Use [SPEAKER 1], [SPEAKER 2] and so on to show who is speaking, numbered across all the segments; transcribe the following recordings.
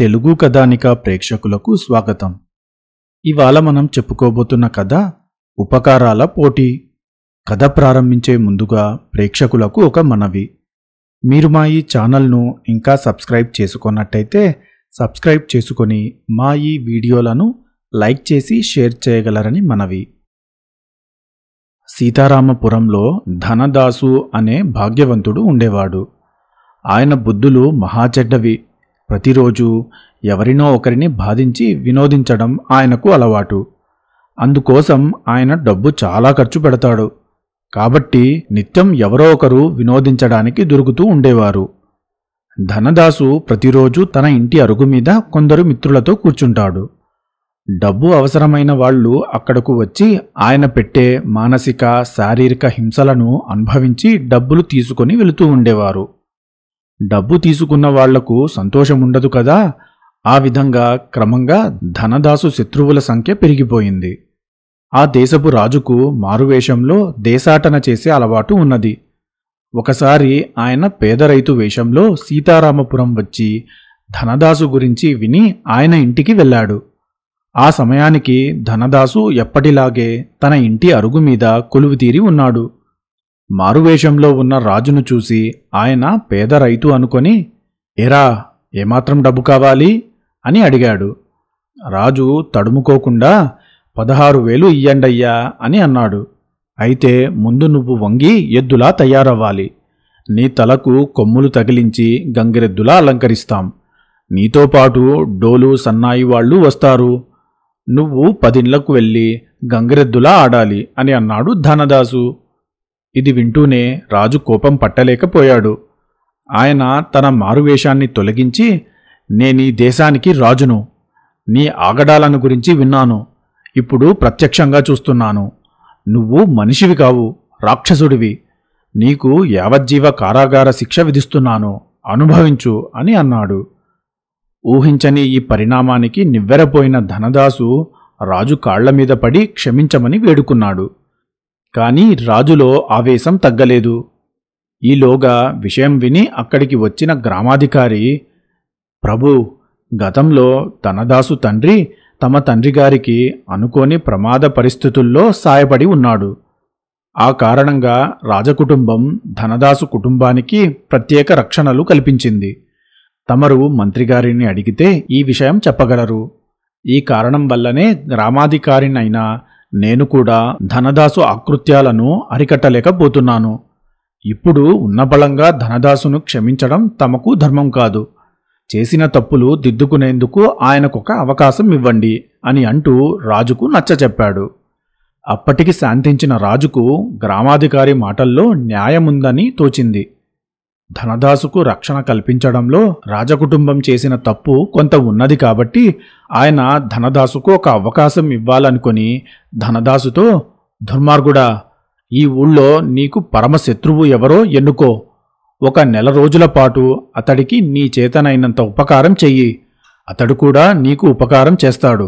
[SPEAKER 1] తెలుగు కథానిక ప్రేక్షకులకు స్వాగతం ఇవాళ మనం చెప్పుకోబోతున్న కథ ఉపకారాల పోటీ కథ ప్రారంభించే ముందుగా ప్రేక్షకులకు ఒక మనవి మీరు మా ఈ ఛానల్ను ఇంకా సబ్స్క్రైబ్ చేసుకున్నట్టయితే సబ్స్క్రైబ్ చేసుకొని మా ఈ వీడియోలను లైక్ చేసి షేర్ చేయగలరని మనవి సీతారామపురంలో ధనదాసు అనే భాగ్యవంతుడు ఉండేవాడు ఆయన బుద్ధులు మహాచెడ్డవి ప్రతిరోజు ఎవరినో ఒకరిని బాధించి వినోదించడం ఆయనకు అలవాటు అందుకోసం ఆయన డబ్బు చాలా ఖర్చు పెడతాడు కాబట్టి నిత్యం ఎవరో ఒకరు వినోదించడానికి దొరుకుతూ ఉండేవారు ధనదాసు ప్రతిరోజు తన ఇంటి అరుగు మీద కొందరు మిత్రులతో కూర్చుంటాడు డబ్బు అవసరమైన వాళ్ళు అక్కడకు వచ్చి ఆయన పెట్టే మానసిక శారీరక హింసలను అనుభవించి డబ్బులు తీసుకొని వెళుతూ ఉండేవారు డబ్బు తీసుకున్న వాళ్లకు సంతోషముండదు కదా ఆ విధంగా క్రమంగా ధనదాసు శత్రువుల సంఖ్య పెరిగిపోయింది ఆ దేశపు రాజుకు మారువేషంలో దేశాటన చేసే అలవాటు ఉన్నది ఒకసారి ఆయన పేద రైతు వేషంలో సీతారామపురం వచ్చి ధనదాసు గురించి విని ఆయన ఇంటికి వెళ్ళాడు ఆ సమయానికి ధనదాసు ఎప్పటిలాగే తన ఇంటి అరుగు మీద కొలువుతీరి ఉన్నాడు మారువేషంలో ఉన్న రాజును చూసి ఆయన పేద రైతు అనుకొని ఏరా ఏమాత్రం డబ్బు కావాలి అని అడిగాడు రాజు తడుముకోకుండా పదహారు వేలు ఇయ్యండయ్యా అని అన్నాడు అయితే ముందు నువ్వు వంగి ఎద్దులా తయారవ్వాలి నీ తలకు కొమ్ములు తగిలించి గంగిరెద్దులా అలంకరిస్తాం నీతో పాటు డోలు సన్నాయి వాళ్ళు వస్తారు నువ్వు పదిండ్లకు వెళ్ళి గంగిరెద్దులా ఆడాలి అని అన్నాడు ధనదాసు ఇది వింటూనే రాజు కోపం పట్టలేకపోయాడు ఆయన తన మారువేషాన్ని తొలగించి నేనీ దేశానికి రాజును నీ ఆగడాలను గురించి విన్నాను ఇప్పుడు ప్రత్యక్షంగా చూస్తున్నాను నువ్వు మనిషివి కావు రాక్షసుడివి నీకు యావజ్జీవ కారాగార శిక్ష విధిస్తున్నాను అనుభవించు అని అన్నాడు ఊహించని ఈ పరిణామానికి నివ్వెరపోయిన ధనదాసు రాజు కాళ్ల మీద పడి క్షమించమని వేడుకున్నాడు కాని రాజులో ఆవేశం తగ్గలేదు ఈలోగా విషయం విని అక్కడికి వచ్చిన గ్రామాధికారి ప్రభు గతంలో ధనదాసు తండ్రి తమ తండ్రిగారికి అనుకోని ప్రమాద పరిస్థితుల్లో సాయపడి ఉన్నాడు ఆ కారణంగా రాజకుటుంబం ధనదాసు కుటుంబానికి ప్రత్యేక రక్షణలు కల్పించింది తమరు మంత్రిగారిని అడిగితే ఈ విషయం చెప్పగలరు ఈ కారణం వల్లనే గ్రామాధికారినైనా నేను కూడా ధనదాసు అకృత్యాలను అరికట్టలేకపోతున్నాను ఇప్పుడు ఉన్న బలంగా ధనదాసును క్షమించడం తమకు ధర్మం కాదు చేసిన తప్పులు దిద్దుకునేందుకు ఆయనకొక అవకాశం ఇవ్వండి అని అంటూ రాజుకు నచ్చచెప్పాడు అప్పటికి శాంతించిన రాజుకు గ్రామాధికారి మాటల్లో న్యాయముందని తోచింది ధనదాసుకు రక్షణ కల్పించడంలో రాజకుటుంబం చేసిన తప్పు కొంత ఉన్నది కాబట్టి ఆయన ధనదాసుకు ఒక అవకాశం ఇవ్వాలనుకొని ధనదాసుతో దుర్మార్గుడా ఈ ఊళ్ళో నీకు పరమశత్రువు ఎవరో ఎన్నుకో ఒక నెల రోజుల పాటు అతడికి నీ చేతనైనంత ఉపకారం చెయ్యి అతడు కూడా నీకు ఉపకారం చేస్తాడు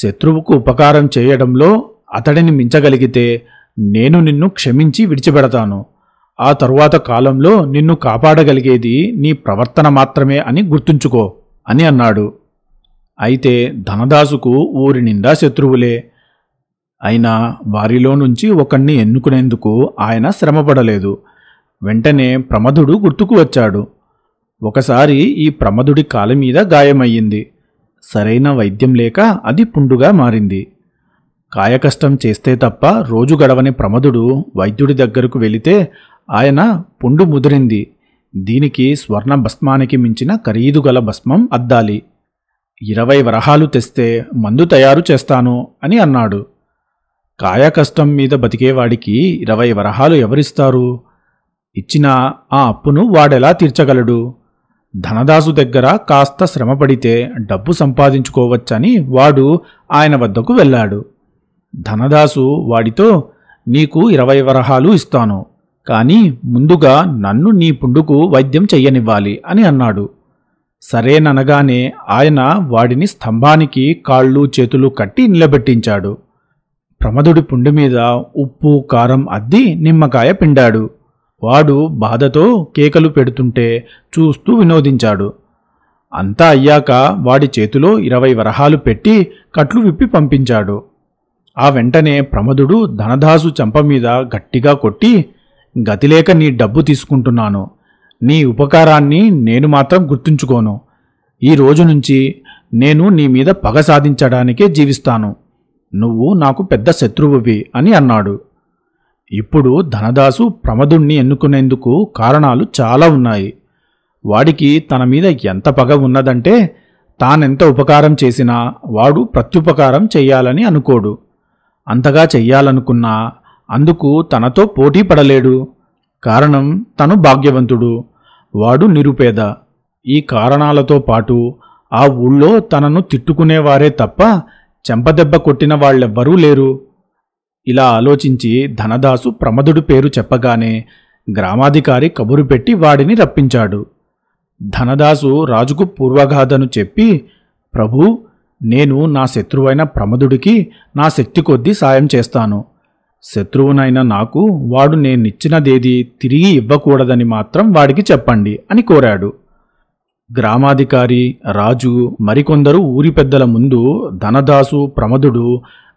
[SPEAKER 1] శత్రువుకు ఉపకారం చేయడంలో అతడిని మించగలిగితే నేను నిన్ను క్షమించి విడిచిపెడతాను ఆ తరువాత కాలంలో నిన్ను కాపాడగలిగేది నీ ప్రవర్తన మాత్రమే అని గుర్తుంచుకో అని అన్నాడు అయితే ధనదాసుకు ఊరి నిండా శత్రువులే అయినా వారిలో నుంచి ఒకణ్ణి ఎన్నుకునేందుకు ఆయన శ్రమపడలేదు వెంటనే ప్రమధుడు గుర్తుకు వచ్చాడు ఒకసారి ఈ ప్రమధుడి కాలు మీద గాయమయ్యింది సరైన వైద్యం లేక అది పుండుగా మారింది కాయకష్టం చేస్తే తప్ప రోజు గడవని ప్రమదుడు వైద్యుడి దగ్గరకు వెళితే ఆయన పుండు ముదిరింది దీనికి స్వర్ణ భస్మానికి మించిన ఖరీదు గల భస్మం అద్దాలి ఇరవై వరహాలు తెస్తే మందు తయారు చేస్తాను అని అన్నాడు కాయకష్టం కష్టం మీద బతికేవాడికి ఇరవై వరహాలు ఎవరిస్తారు ఇచ్చిన ఆ అప్పును వాడెలా తీర్చగలడు ధనదాసు దగ్గర కాస్త శ్రమపడితే డబ్బు సంపాదించుకోవచ్చని వాడు ఆయన వద్దకు వెళ్ళాడు ధనదాసు వాడితో నీకు ఇరవై వరహాలు ఇస్తాను కాని ముందుగా నన్ను నీ పుండుకు వైద్యం చెయ్యనివ్వాలి అని అన్నాడు సరేననగానే ఆయన వాడిని స్తంభానికి కాళ్ళు చేతులు కట్టి నిలబెట్టించాడు ప్రమదుడి పుండు మీద ఉప్పు కారం అద్ది నిమ్మకాయ పిండాడు వాడు బాధతో కేకలు పెడుతుంటే చూస్తూ వినోదించాడు అంతా అయ్యాక వాడి చేతిలో ఇరవై వరహాలు పెట్టి కట్లు విప్పి పంపించాడు ఆ వెంటనే ప్రమదుడు ధనదాసు చంప మీద గట్టిగా కొట్టి గతిలేక నీ డబ్బు తీసుకుంటున్నాను నీ ఉపకారాన్ని నేను మాత్రం గుర్తుంచుకోను ఈ రోజు నుంచి నేను నీ మీద పగ సాధించడానికే జీవిస్తాను నువ్వు నాకు పెద్ద శత్రువువి అని అన్నాడు ఇప్పుడు ధనదాసు ప్రమదుణ్ణి ఎన్నుకునేందుకు కారణాలు చాలా ఉన్నాయి వాడికి తన మీద ఎంత పగ ఉన్నదంటే తానెంత ఉపకారం చేసినా వాడు ప్రత్యుపకారం చెయ్యాలని అనుకోడు అంతగా చెయ్యాలనుకున్నా అందుకు తనతో పోటీ పడలేడు కారణం తను భాగ్యవంతుడు వాడు నిరుపేద ఈ కారణాలతో పాటు ఆ ఊళ్ళో తనను తిట్టుకునేవారే తప్ప చెంపదెబ్బ కొట్టిన వాళ్ళెవ్వరూ లేరు ఇలా ఆలోచించి ధనదాసు ప్రమదుడు పేరు చెప్పగానే గ్రామాధికారి కబురు పెట్టి వాడిని రప్పించాడు ధనదాసు రాజుకు పూర్వగాథను చెప్పి ప్రభు నేను నా శత్రువైన ప్రమదుడికి నా శక్తి కొద్దీ సాయం చేస్తాను శత్రువునైనా నాకు వాడు నేనిచ్చినదేది తిరిగి ఇవ్వకూడదని మాత్రం వాడికి చెప్పండి అని కోరాడు గ్రామాధికారి రాజు మరికొందరు ఊరి పెద్దల ముందు ధనదాసు ప్రమదుడు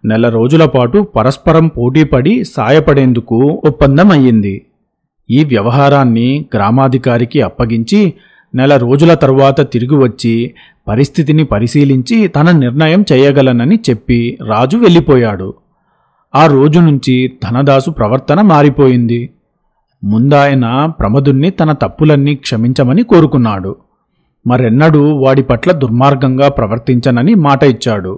[SPEAKER 1] నెల రోజుల పాటు పరస్పరం పోటీపడి సాయపడేందుకు ఒప్పందం ఈ వ్యవహారాన్ని గ్రామాధికారికి అప్పగించి నెల రోజుల తరువాత తిరిగి వచ్చి పరిస్థితిని పరిశీలించి తన నిర్ణయం చేయగలనని చెప్పి రాజు వెళ్ళిపోయాడు ఆ రోజు నుంచి ధనదాసు ప్రవర్తన మారిపోయింది ముందాయన ప్రమదుణ్ణి తన తప్పులన్నీ క్షమించమని కోరుకున్నాడు మరెన్నడూ వాడి పట్ల దుర్మార్గంగా ప్రవర్తించనని మాట ఇచ్చాడు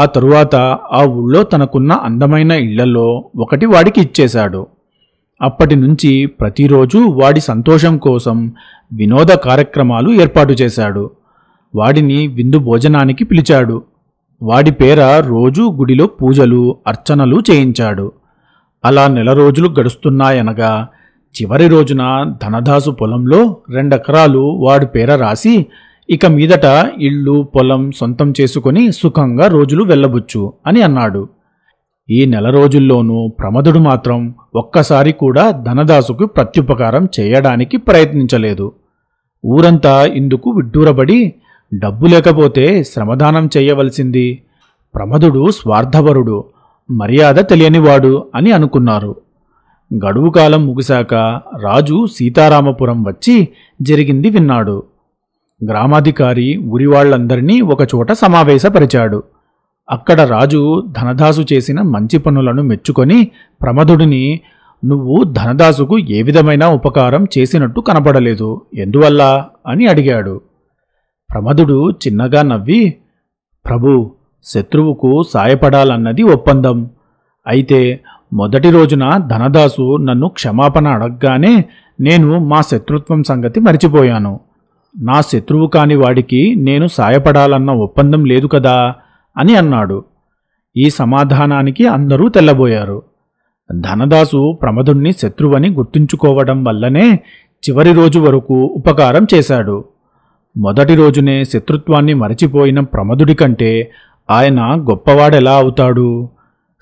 [SPEAKER 1] ఆ తరువాత ఆ ఊళ్ళో తనకున్న అందమైన ఇళ్లలో ఒకటి వాడికి ఇచ్చేశాడు అప్పటి నుంచి ప్రతిరోజు వాడి సంతోషం కోసం వినోద కార్యక్రమాలు ఏర్పాటు చేశాడు వాడిని విందు భోజనానికి పిలిచాడు వాడి పేర రోజూ గుడిలో పూజలు అర్చనలు చేయించాడు అలా నెల రోజులు గడుస్తున్నాయనగా చివరి రోజున ధనదాసు పొలంలో రెండెకరాలు వాడి పేర రాసి ఇక మీదట ఇళ్ళు పొలం సొంతం చేసుకుని సుఖంగా రోజులు వెళ్ళబుచ్చు అని అన్నాడు ఈ నెల రోజుల్లోనూ ప్రమదుడు మాత్రం ఒక్కసారి కూడా ధనదాసుకు ప్రత్యుపకారం చేయడానికి ప్రయత్నించలేదు ఊరంతా ఇందుకు విడ్డూరబడి డబ్బు లేకపోతే శ్రమదానం చేయవలసింది ప్రమదుడు స్వార్థవరుడు మర్యాద తెలియనివాడు అని అనుకున్నారు గడువు కాలం ముగిశాక రాజు సీతారామపురం వచ్చి జరిగింది విన్నాడు గ్రామాధికారి ఉరివాళ్లందరినీ ఒకచోట సమావేశపరిచాడు అక్కడ రాజు ధనదాసు చేసిన మంచి పనులను మెచ్చుకొని ప్రమదుడిని నువ్వు ధనదాసుకు ఏ విధమైన ఉపకారం చేసినట్టు కనపడలేదు ఎందువల్ల అని అడిగాడు ప్రమదుడు చిన్నగా నవ్వి ప్రభు శత్రువుకు సాయపడాలన్నది ఒప్పందం అయితే మొదటి రోజున ధనదాసు నన్ను క్షమాపణ అడగగానే నేను మా శత్రుత్వం సంగతి మరిచిపోయాను నా శత్రువు కాని వాడికి నేను సాయపడాలన్న ఒప్పందం లేదు కదా అని అన్నాడు ఈ సమాధానానికి అందరూ తెల్లబోయారు ధనదాసు ప్రమదుణ్ణి శత్రువని గుర్తుంచుకోవడం వల్లనే చివరి రోజు వరకు ఉపకారం చేశాడు మొదటి రోజునే శత్రుత్వాన్ని మరచిపోయిన ప్రమదుడి కంటే ఆయన గొప్పవాడెలా అవుతాడు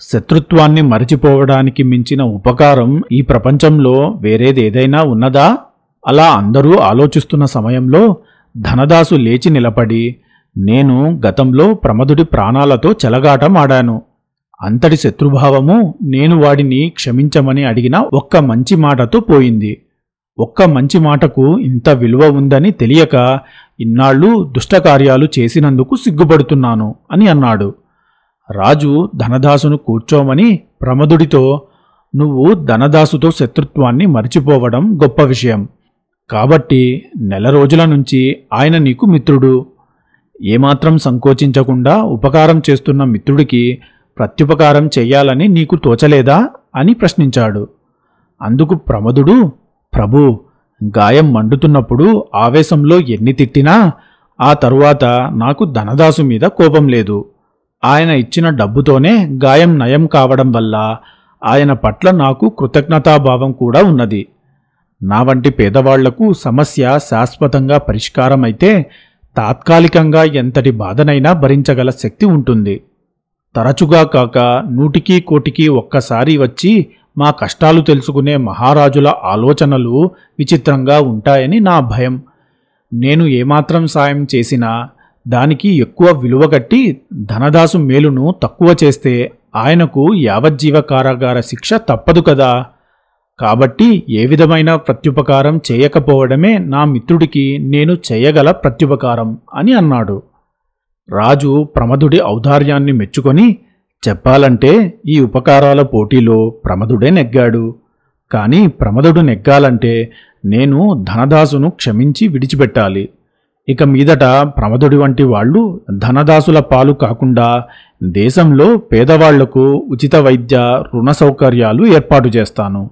[SPEAKER 1] శత్రుత్వాన్ని మరచిపోవడానికి మించిన ఉపకారం ఈ ప్రపంచంలో వేరేదేదైనా ఉన్నదా అలా అందరూ ఆలోచిస్తున్న సమయంలో ధనదాసు లేచి నిలబడి నేను గతంలో ప్రమదుడి ప్రాణాలతో చెలగాటమాడాను అంతటి శత్రుభావము నేను వాడిని క్షమించమని అడిగిన ఒక్క మంచి మాటతో పోయింది ఒక్క మంచి మాటకు ఇంత విలువ ఉందని తెలియక ఇన్నాళ్ళు దుష్టకార్యాలు చేసినందుకు సిగ్గుపడుతున్నాను అని అన్నాడు రాజు ధనదాసును కూర్చోమని ప్రమదుడితో నువ్వు ధనదాసుతో శత్రుత్వాన్ని మరిచిపోవడం గొప్ప విషయం కాబట్టి నెల రోజుల నుంచి ఆయన నీకు మిత్రుడు ఏమాత్రం సంకోచించకుండా ఉపకారం చేస్తున్న మిత్రుడికి ప్రత్యుపకారం చేయాలని నీకు తోచలేదా అని ప్రశ్నించాడు అందుకు ప్రమదుడు ప్రభు గాయం మండుతున్నప్పుడు ఆవేశంలో ఎన్ని తిట్టినా ఆ తరువాత నాకు ధనదాసు మీద కోపం లేదు ఆయన ఇచ్చిన డబ్బుతోనే గాయం నయం కావడం వల్ల ఆయన పట్ల నాకు కృతజ్ఞతాభావం కూడా ఉన్నది నా వంటి పేదవాళ్లకు సమస్య శాశ్వతంగా పరిష్కారమైతే తాత్కాలికంగా ఎంతటి బాధనైనా భరించగల శక్తి ఉంటుంది తరచుగా కాక నూటికి కోటికి ఒక్కసారి వచ్చి మా కష్టాలు తెలుసుకునే మహారాజుల ఆలోచనలు విచిత్రంగా ఉంటాయని నా భయం నేను ఏమాత్రం సాయం చేసినా దానికి ఎక్కువ విలువ కట్టి ధనదాసు మేలును తక్కువ చేస్తే ఆయనకు యావజ్జీవ కారాగార శిక్ష తప్పదు కదా కాబట్టి ఏ విధమైన ప్రత్యుపకారం చేయకపోవడమే నా మిత్రుడికి నేను చేయగల ప్రత్యుపకారం అని అన్నాడు రాజు ప్రమధుడి ఔదార్యాన్ని మెచ్చుకొని చెప్పాలంటే ఈ ఉపకారాల పోటీలో ప్రమదుడే నెగ్గాడు కానీ ప్రమదుడు నెగ్గాలంటే నేను ధనదాసును క్షమించి విడిచిపెట్టాలి ఇక మీదట ప్రమదుడి వంటి వాళ్ళు ధనదాసుల పాలు కాకుండా దేశంలో పేదవాళ్లకు ఉచిత వైద్య రుణ సౌకర్యాలు ఏర్పాటు చేస్తాను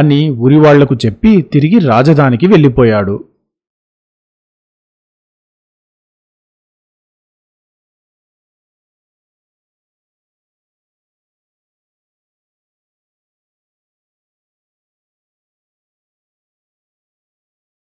[SPEAKER 1] అని ఊరివాళ్లకు చెప్పి తిరిగి రాజధానికి వెళ్ళిపోయాడు